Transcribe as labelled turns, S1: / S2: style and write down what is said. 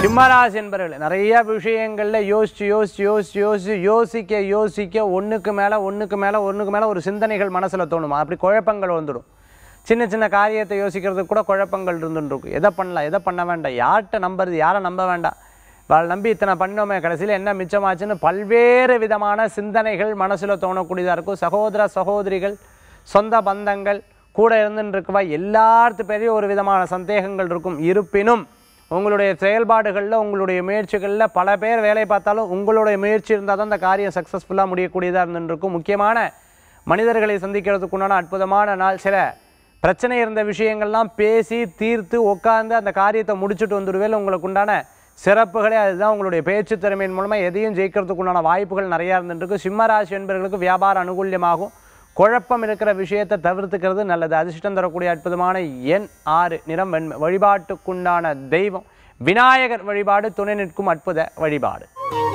S1: சிம்மராசி என்பவர்கள் நிறைய விஷயங்களில் யோசிச்சு யோசிச்சு யோசிச்சு யோசிச்சு யோசிக்க யோசிக்க ஒன்றுக்கு மேலே ஒன்றுக்கு மேலே ஒன்றுக்கு மேலே ஒரு சிந்தனைகள் மனசில் தோணுமா அப்படி குழப்பங்கள் வந்துடும் சின்ன சின்ன காரியத்தை யோசிக்கிறதுக்கு கூட குழப்பங்கள் இருந்துருக்கு எதை பண்ணலாம் எதை பண்ண வேண்டாம் யார்கிட்ட நம்புறது யாரை நம்ப வேண்டாம் வாழ் நம்பி இத்தனை பண்ணோமே கடைசியில் என்ன மிச்சமாச்சுன்னு பல்வேறு விதமான சிந்தனைகள் மனசில் தோணக்கூடியதாக இருக்கும் சகோதர சகோதரிகள் சொந்த பந்தங்கள் கூட இருந்துன்னு இருக்கவா எல்லாத்து பேரையும் ஒரு விதமான சந்தேகங்கள் இருக்கும் இருப்பினும் உங்களுடைய செயல்பாடுகளில் உங்களுடைய முயற்சிகளில் பல பேர் வேலை பார்த்தாலும் உங்களுடைய முயற்சி இருந்தால் தான் அந்த காரியம் சக்ஸஸ்ஃபுல்லாக முடியக்கூடியதாக இருந்துருக்கும் முக்கியமான மனிதர்களை சந்திக்கிறதுக்கு உண்டான அற்புதமான நாள் சில பிரச்சனை இருந்த விஷயங்கள்லாம் பேசி தீர்த்து உட்காந்து அந்த காரியத்தை முடிச்சுட்டு வந்துடுவேல உங்களுக்கு உண்டான சிறப்புகளே அதுதான் உங்களுடைய பேச்சு திறமையின் மூலமாக எதையும் ஜெயிக்கிறதுக்குண்டான வாய்ப்புகள் நிறையா இருந்துருக்கு சிம்மராசி என்பவர்களுக்கு வியாபாரம் அனுகூல்யமாகும் குழப்பம் இருக்கிற விஷயத்தை தவிர்த்துக்கிறது நல்லது அதிர்ஷ்டம் தரக்கூடிய அற்புதமான எண் ஆறு நிறம் வெண்மை வழிபாட்டுக்குண்டான தெய்வம் விநாயகர் வழிபாடு துணை நிற்கும் அற்புத வழிபாடு